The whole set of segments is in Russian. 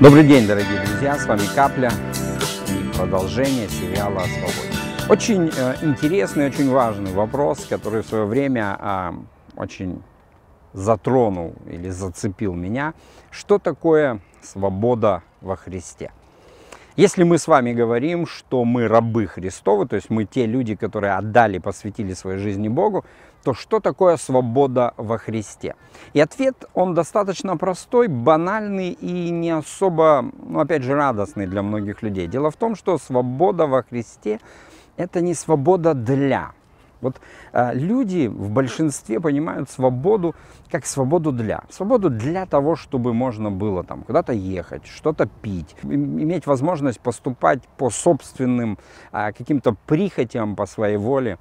Добрый день, дорогие друзья, с вами Капля и продолжение сериала о свободе. Очень э, интересный, очень важный вопрос, который в свое время э, очень затронул или зацепил меня. Что такое свобода во Христе? Если мы с вами говорим, что мы рабы Христовы, то есть мы те люди, которые отдали, посвятили свою жизнь Богу, то что такое свобода во Христе? И ответ, он достаточно простой, банальный и не особо, ну, опять же, радостный для многих людей. Дело в том, что свобода во Христе – это не свобода для, вот э, люди в большинстве понимают свободу как свободу для. Свободу для того, чтобы можно было там куда-то ехать, что-то пить, иметь возможность поступать по собственным э, каким-то прихотям, по своей воле.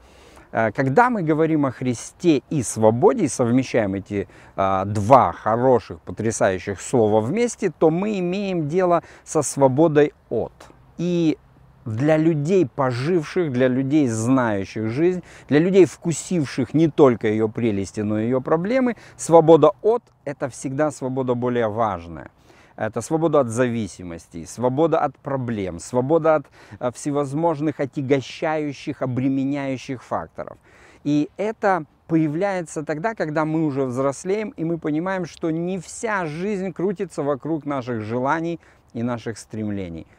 А, когда мы говорим о Христе и свободе, и совмещаем эти а, два хороших, потрясающих слова вместе, то мы имеем дело со свободой от. И для людей поживших, для людей знающих жизнь, для людей вкусивших не только ее прелести, но и ее проблемы, свобода от – это всегда свобода более важная. Это свобода от зависимости, свобода от проблем, свобода от э, всевозможных отягощающих, обременяющих факторов. И это появляется тогда, когда мы уже взрослеем, и мы понимаем, что не вся жизнь крутится вокруг наших желаний и наших стремлений –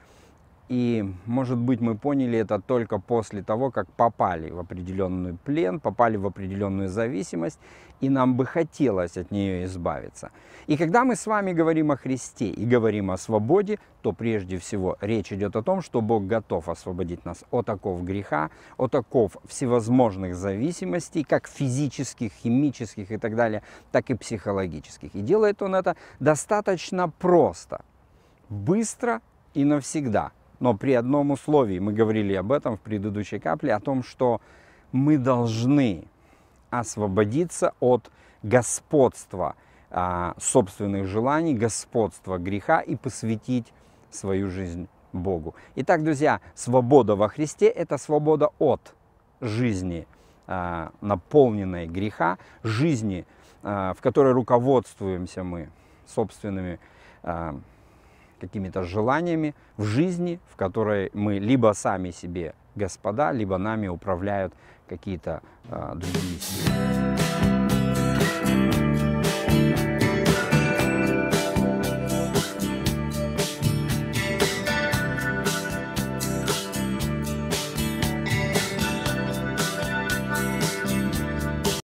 и, может быть, мы поняли это только после того, как попали в определенный плен, попали в определенную зависимость, и нам бы хотелось от нее избавиться. И когда мы с вами говорим о Христе и говорим о свободе, то прежде всего речь идет о том, что Бог готов освободить нас от оков греха, от оков всевозможных зависимостей, как физических, химических и так далее, так и психологических. И делает он это достаточно просто, быстро и навсегда – но при одном условии, мы говорили об этом в предыдущей капле, о том, что мы должны освободиться от господства а, собственных желаний, господства греха и посвятить свою жизнь Богу. Итак, друзья, свобода во Христе – это свобода от жизни, а, наполненной греха, жизни, а, в которой руководствуемся мы собственными а, какими-то желаниями в жизни, в которой мы либо сами себе господа, либо нами управляют какие-то э, другие силы.